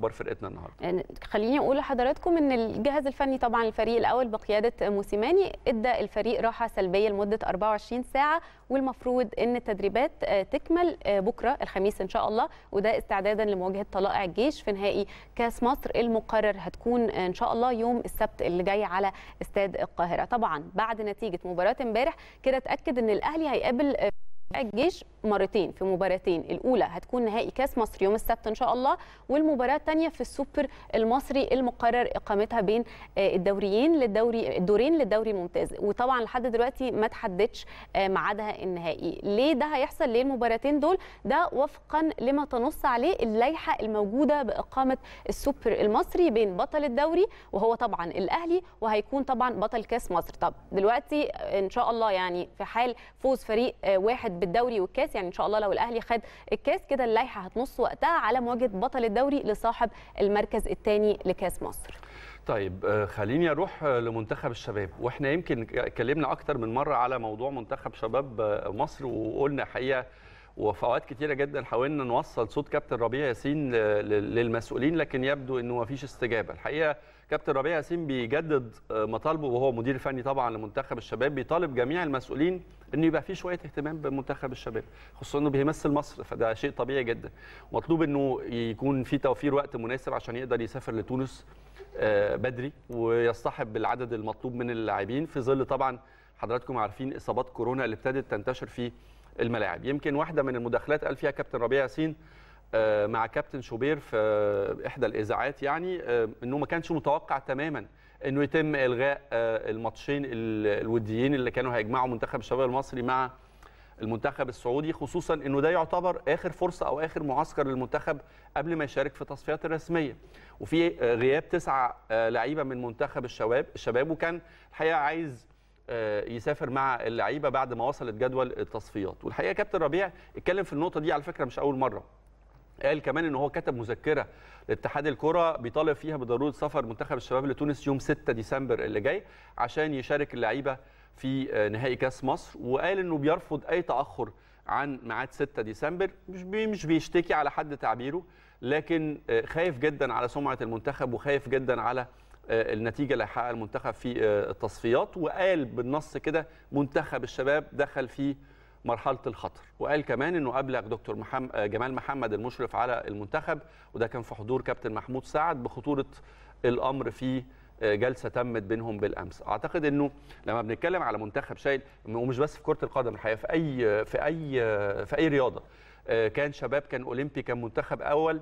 اخبار فرقتنا النهارده يعني خليني اقول لحضراتكم ان الجهاز الفني طبعا الفريق الاول بقياده موسيماني ادى الفريق راحه سلبيه لمده 24 ساعه والمفروض ان التدريبات آه، تكمل آه، بكره الخميس ان شاء الله وده استعدادا لمواجهه طلائع الجيش في نهائي كاس مصر المقرر هتكون آه، ان شاء الله يوم السبت اللي جاي على استاد القاهره طبعا بعد نتيجه مباراه امبارح كده اتاكد ان الاهلي هيقابل الجيش مرتين في مباراتين الاولى هتكون نهائي كاس مصر يوم السبت ان شاء الله والمباراه الثانيه في السوبر المصري المقرر اقامتها بين آه، الدوريين للدوري الدورين للدوري الممتاز وطبعا لحد دلوقتي ما تحددش آه، ميعادها النهائي ليه ده هيحصل ليه المباراتين دول ده وفقا لما تنص عليه اللائحه الموجوده باقامه السوبر المصري بين بطل الدوري وهو طبعا الاهلي وهيكون طبعا بطل كاس مصر طب دلوقتي ان شاء الله يعني في حال فوز فريق آه، واحد بالدوري والكاس يعني ان شاء الله لو الاهلي خد الكاس كده اللائحه هتنص وقتها على مواجهه بطل الدوري لصاحب المركز الثاني لكاس مصر طيب آه، خليني اروح آه، لمنتخب الشباب واحنا يمكن اتكلمنا اكتر من مره على موضوع منتخب شباب آه، مصر وقلنا حقيقه وفي اوقات كتيره جدا حاولنا نوصل صوت كابتن ربيع ياسين للمسؤولين لكن يبدو انه ما فيش استجابه الحقيقه كابتن ربيع ياسين بيجدد مطالبه وهو مدير فني طبعا لمنتخب الشباب بيطالب جميع المسؤولين انه يبقى في شويه اهتمام بمنتخب الشباب خصوصا انه بيمثل مصر فده شيء طبيعي جدا مطلوب انه يكون في توفير وقت مناسب عشان يقدر يسافر لتونس آه، بدري ويصطحب بالعدد المطلوب من اللاعبين في ظل طبعا حضراتكم عارفين اصابات كورونا اللي ابتدت تنتشر في الملاعب يمكن واحده من المداخلات قال فيها كابتن ربيع ياسين آه، مع كابتن شوبير في احدى الاذاعات يعني آه، انه ما كانش متوقع تماما انه يتم الغاء آه، الماتشين الوديين اللي كانوا هيجمعوا منتخب الشباب المصري مع المنتخب السعودي خصوصا انه ده يعتبر اخر فرصه او اخر معسكر للمنتخب قبل ما يشارك في التصفيات الرسميه وفي غياب تسعه لعيبه من منتخب الشباب الشباب وكان الحقيقه عايز يسافر مع اللعيبه بعد ما وصلت جدول التصفيات والحقيقه كابتن ربيع اتكلم في النقطه دي على فكره مش اول مره قال كمان ان هو كتب مذكره لاتحاد الكره بيطالب فيها بضروره سفر منتخب الشباب لتونس يوم 6 ديسمبر اللي جاي عشان يشارك اللعيبه في آه، نهائي كاس مصر وقال انه بيرفض اي تاخر عن ميعاد 6 ديسمبر مش بي مش بيشتكي على حد تعبيره لكن آه، خايف جدا على سمعه المنتخب وخايف جدا على آه، النتيجه اللي هيحققها المنتخب في التصفيات وقال بالنص كده منتخب الشباب دخل في مرحله الخطر وقال كمان انه ابلغ دكتور محمد آه، جمال محمد المشرف على المنتخب وده كان في حضور كابتن محمود سعد بخطوره الامر في آه، جلسه تمت بينهم بالامس اعتقد انه لما بنتكلم على منتخب شايل ومش بس في كره القدم الحقيقه في اي في اي آه، في اي رياضه كان شباب كان اولمبي كان منتخب اول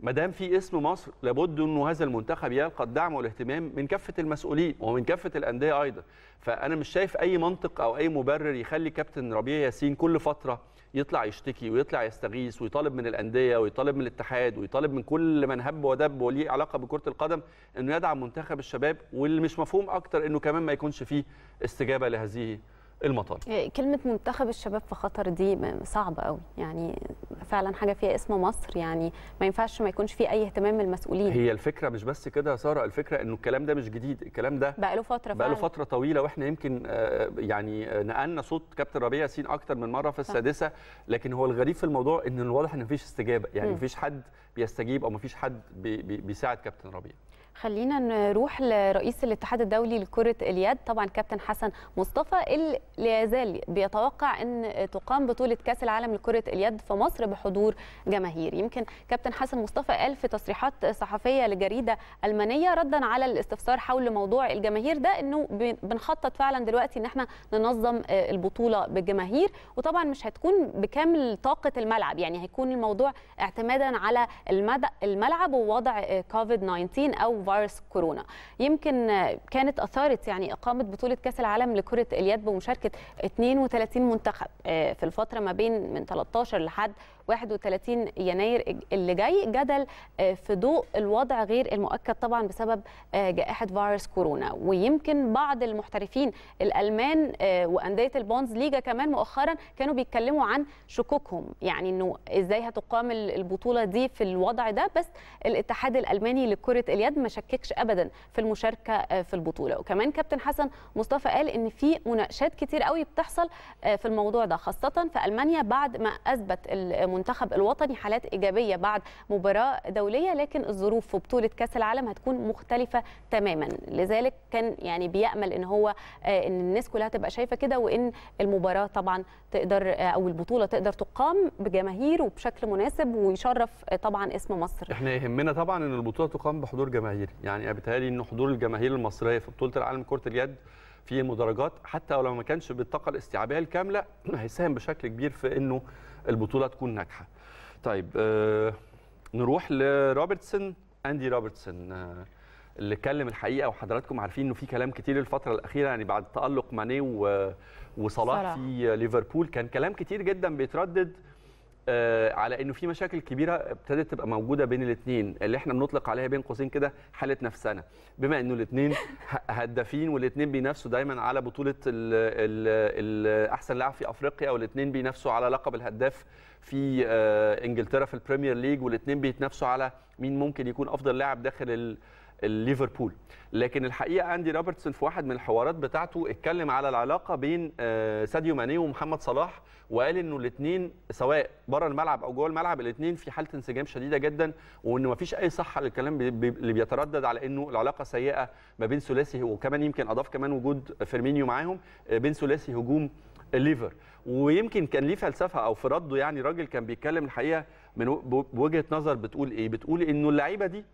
ما دام في اسم مصر لابد انه هذا المنتخب يلقى الدعم والاهتمام من كافه المسؤولين ومن كافه الانديه ايضا فانا مش شايف اي منطق او اي مبرر يخلي كابتن ربيع ياسين كل فتره يطلع يشتكي ويطلع يستغيث ويطالب من الانديه ويطالب من الاتحاد ويطالب من كل من هب ودب وليه علاقه بكره القدم انه يدعم منتخب الشباب واللي مش مفهوم اكتر انه كمان ما يكونش فيه استجابه لهذه المطار إيه، كلمة منتخب الشباب في خطر دي صعبة قوي يعني فعلا حاجة فيها اسم مصر يعني ما ينفعش ما يكونش فيه أي اهتمام المسؤولين هي الفكرة مش بس كده يا سارة الفكرة إنه الكلام ده مش جديد الكلام ده بقى له فترة بقى له فترة طويلة وإحنا يمكن آه، يعني نقلنا صوت كابتن ربيع ياسين أكتر من مرة في السادسة لكن هو الغريب في الموضوع إن الواضح إن مفيش استجابة يعني مفيش حد بيستجيب أو مفيش حد بيساعد كابتن ربيع خلينا نروح لرئيس الاتحاد الدولي لكرة اليد طبعا كابتن حسن مصطفى اللي لا يزال بيتوقع ان تقام بطولة كأس العالم لكرة اليد في مصر بحضور جماهير يمكن كابتن حسن مصطفى قال في تصريحات صحفية لجريدة ألمانية ردا على الاستفسار حول موضوع الجماهير ده انه بنخطط فعلا دلوقتي ان احنا ننظم آه، البطولة بالجماهير وطبعا مش هتكون بكامل طاقة الملعب يعني هيكون الموضوع اعتمادا على الملعب ووضع كوفيد آه، 19 او فيروس كورونا يمكن كانت اثارت يعني اقامه بطوله كاس العالم لكره اليد بمشاركه 32 منتخب آه، في الفتره ما بين من 13 لحد 31 يناير اللي جاي جدل آه، في ضوء الوضع غير المؤكد طبعا بسبب آه، جائحه فيروس كورونا ويمكن بعض المحترفين الالمان وانديه البونز ليجا كمان مؤخرا كانوا بيتكلموا عن شكوكهم يعني انه ازاي هتقام البطوله دي في الوضع ده بس الاتحاد الالماني لكره اليد مش شككش ابدا في المشاركه آه، في البطوله وكمان كابتن حسن مصطفى قال ان في مناقشات كتير قوي بتحصل آه، في الموضوع ده خاصه في المانيا بعد ما اثبت المنتخب الوطني حالات ايجابيه بعد مباراه دوليه لكن الظروف في بطوله كاس العالم هتكون مختلفه تماما لذلك كان يعني بيامل ان هو آه، ان الناس كلها تبقى شايفه كده وان المباراه طبعا تقدر او البطوله تقدر تقام بجماهير وبشكل مناسب ويشرف طبعا اسم مصر احنا يهمنا طبعا ان البطوله تقام بحضور جماهيري الجماهيري يعني بيتهيألي ان حضور الجماهير المصريه في بطوله العالم كره اليد في مدرجات حتى ولو ما كانش بالطاقه الاستيعابيه الكامله هيساهم بشكل كبير في انه البطوله تكون ناجحه. طيب آه، نروح لروبرتسون اندي روبرتسون آه، اللي اتكلم الحقيقه وحضراتكم عارفين انه في كلام كتير الفتره الاخيره يعني بعد تالق ماني وصلاح في ليفربول كان كلام كتير جدا بيتردد آه، على انه في مشاكل كبيره ابتدت تبقى موجوده بين الاثنين اللي احنا بنطلق عليها بين قوسين كده حاله نفسنا بما انه الاثنين هدافين والاثنين بينافسوا دايما على بطوله ال ال احسن لاعب في افريقيا والاثنين بينافسوا على لقب الهداف في آه، انجلترا في البريمير ليج والاثنين بيتنافسوا على مين ممكن يكون افضل لاعب داخل ليفربول لكن الحقيقه اندي روبرتسون في واحد من الحوارات بتاعته اتكلم على العلاقه بين آه، ساديو ماني ومحمد صلاح وقال انه الاثنين سواء بره الملعب او جوه الملعب الاثنين في حاله انسجام شديده جدا وانه ما فيش اي صحه للكلام اللي بيتردد على انه العلاقه سيئه ما بين ثلاثي وكمان يمكن اضاف كمان وجود فيرمينيو معاهم آه، بين ثلاثي هجوم الليفر ويمكن كان ليه فلسفه او في رده يعني راجل كان بيتكلم الحقيقه من وجهه نظر بتقول ايه بتقول انه اللعيبه دي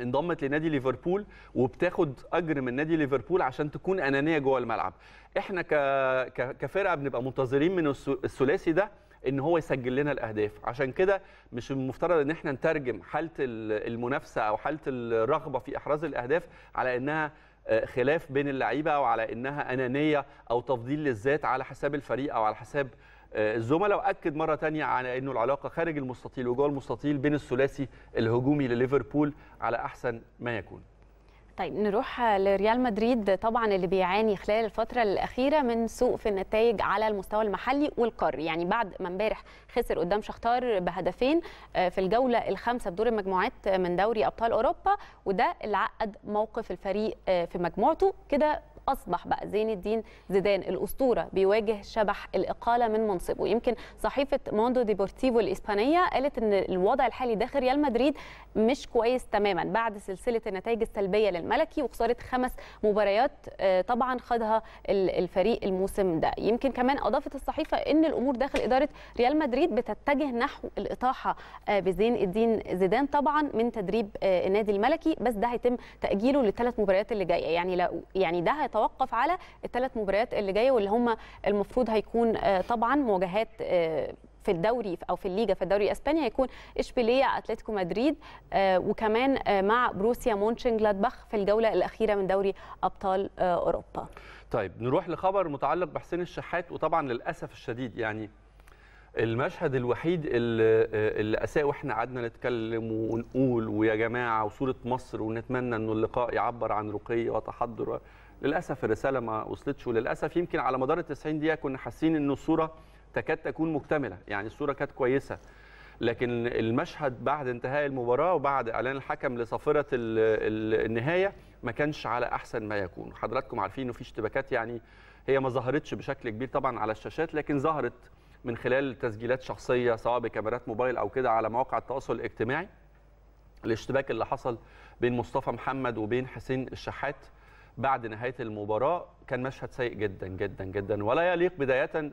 انضمت لنادي ليفربول وبتاخد اجر من نادي ليفربول عشان تكون انانيه جوه الملعب احنا ك... ك... كفرقه بنبقى منتظرين من الثلاثي ده ان هو يسجل لنا الاهداف عشان كده مش المفترض ان احنا نترجم حاله المنافسه او حاله الرغبه في احراز الاهداف على انها آه، خلاف بين اللعيبه او على انها انانيه او تفضيل للذات على حساب الفريق او على حساب آه، الزملاء واكد مره ثانيه على انه العلاقه خارج المستطيل وجوه المستطيل بين الثلاثي الهجومي لليفربول على احسن ما يكون طيب نروح لريال مدريد طبعا اللي بيعاني خلال الفترة الأخيرة من سوء في النتائج على المستوى المحلي والقاري يعني بعد ما امبارح خسر قدام شختار بهدفين آه، في الجولة الخامسة بدور المجموعات من دوري أبطال أوروبا وده اللي عقد موقف الفريق آه، في مجموعته كده أصبح بقى زين الدين زيدان الأسطورة بيواجه شبح الإقالة من منصبه يمكن صحيفة موندو ديبورتيفو الإسبانية قالت إن الوضع الحالي داخل ريال مدريد مش كويس تماما بعد سلسلة النتائج السلبية للملكي وخسارة خمس مباريات آه، طبعا خدها الفريق الموسم ده يمكن كمان أضافت الصحيفة إن الأمور داخل إدارة ريال مدريد بتتجه نحو الإطاحة آه، بزين الدين زيدان طبعا من تدريب آه، النادي الملكي بس ده هيتم تأجيله للثلاث مباريات اللي جاية يعني لو يعني ده يتوقف على الثلاث مباريات اللي جايه واللي هم المفروض هيكون آه، طبعا مواجهات آه، في الدوري او في الليجا في الدوري الاسباني هيكون اشبيليه اتلتيكو مدريد آه، وكمان مع بروسيا مونشن جلادباخ في الجوله الاخيره من دوري ابطال اوروبا طيب نروح لخبر متعلق بحسين الشحات وطبعا للاسف الشديد يعني المشهد الوحيد اللي, اللي اساء واحنا قعدنا نتكلم ونقول ويا جماعه وصوره مصر ونتمنى انه اللقاء يعبر عن رقي وتحضر للاسف الرساله ما وصلتش وللاسف يمكن على مدار ال 90 دقيقه كنا حاسين ان الصوره تكاد تكون مكتمله يعني الصوره كانت كويسه لكن المشهد بعد انتهاء المباراه وبعد اعلان الحكم لصافره النهايه ما كانش على احسن ما يكون حضراتكم عارفين انه في اشتباكات يعني هي ما ظهرتش بشكل كبير طبعا على الشاشات لكن ظهرت من خلال تسجيلات شخصيه سواء بكاميرات موبايل او كده على مواقع التواصل الاجتماعي الاشتباك اللي حصل بين مصطفى محمد وبين حسين الشحات بعد نهايه المباراه كان مشهد سيء جدا جدا جدا ولا يليق بدايه آه،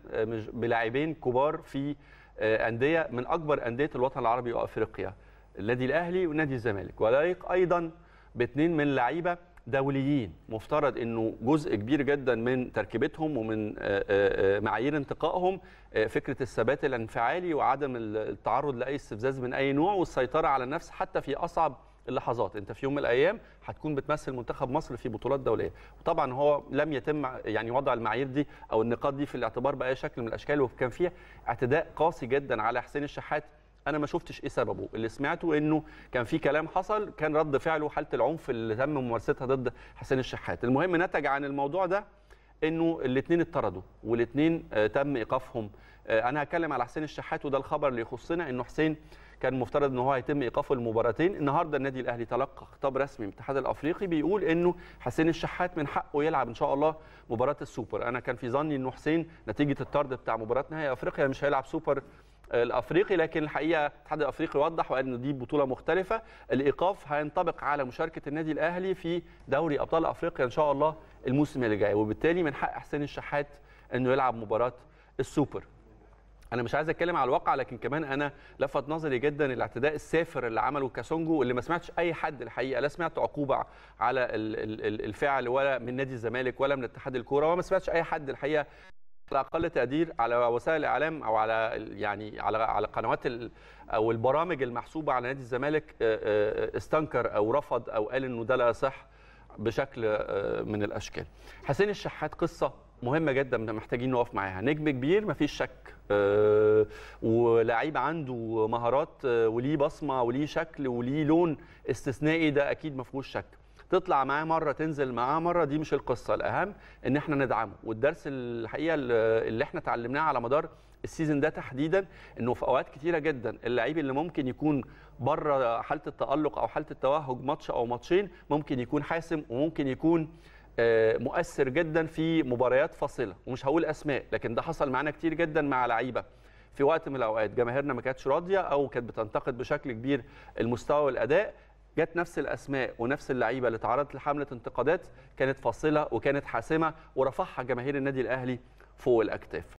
بلاعبين كبار في آه، انديه من اكبر انديه الوطن العربي وافريقيا النادي الاهلي ونادي الزمالك ولا يليق ايضا باثنين من لعيبه دوليين مفترض انه جزء كبير جدا من تركيبتهم ومن آه، معايير انتقائهم فكره الثبات الانفعالي وعدم التعرض لاي استفزاز من اي نوع والسيطره على النفس حتى في اصعب اللحظات انت في يوم من الايام هتكون بتمثل منتخب مصر في بطولات دوليه وطبعا هو لم يتم يعني وضع المعايير دي او النقاط دي في الاعتبار باي شكل من الاشكال وكان فيها اعتداء قاسي جدا على حسين الشحات انا ما شفتش ايه سببه اللي سمعته انه كان في كلام حصل كان رد فعله حاله العنف اللي تم ممارستها ضد حسين الشحات المهم نتج عن الموضوع ده انه الاثنين اتطردوا والاثنين آه، تم ايقافهم آه، انا هتكلم على حسين الشحات وده الخبر اللي يخصنا انه حسين كان مفترض ان هو هيتم ايقافه المباراتين النهارده النادي الاهلي تلقى خطاب رسمي من الاتحاد الافريقي بيقول انه حسين الشحات من حقه يلعب ان شاء الله مباراه السوبر انا كان في ظني انه حسين نتيجه الطرد بتاع مباراه نهائي افريقيا مش هيلعب سوبر الافريقي لكن الحقيقه الاتحاد الافريقي وضح وقال ان دي بطوله مختلفه الايقاف هينطبق على مشاركه النادي الاهلي في دوري ابطال افريقيا ان شاء الله الموسم اللي جاي وبالتالي من حق حسين الشحات انه يلعب مباراه السوبر انا مش عايز اتكلم على الواقع لكن كمان انا لفت نظري جدا الاعتداء السافر اللي عمله كاسونجو اللي ما سمعتش اي حد الحقيقه لا سمعت عقوبه على الفعل ولا من نادي الزمالك ولا من اتحاد الكوره وما سمعتش اي حد الحقيقه على اقل تقدير على وسائل الاعلام او على يعني على على قنوات او البرامج المحسوبه على نادي الزمالك آه، آه، استنكر او رفض او قال انه ده لا يصح بشكل آه، من الاشكال. حسين الشحات قصه مهمه جدا محتاجين نقف معاها، نجم كبير مفيش شك ولعيب عنده مهارات وليه بصمه وليه شكل وليه لون استثنائي ده اكيد مفهوش شك. تطلع معاه مره تنزل معاه مره دي مش القصه الاهم ان احنا ندعمه والدرس الحقيقه اللي احنا اتعلمناه على مدار السيزون ده تحديدا انه في اوقات كتيره جدا اللعيب اللي ممكن يكون بره حاله التالق او حاله التوهج ماتش او ماتشين ممكن يكون حاسم وممكن يكون آه، مؤثر جدا في مباريات فاصله ومش هقول اسماء لكن ده حصل معانا كتير جدا مع لعيبه في وقت من الاوقات جماهيرنا ما كانتش راضيه او كانت بتنتقد بشكل كبير المستوى والاداء جت نفس الاسماء ونفس اللعيبه اللي تعرضت لحمله انتقادات كانت فاصله وكانت حاسمه ورفعها جماهير النادي الاهلي فوق الاكتاف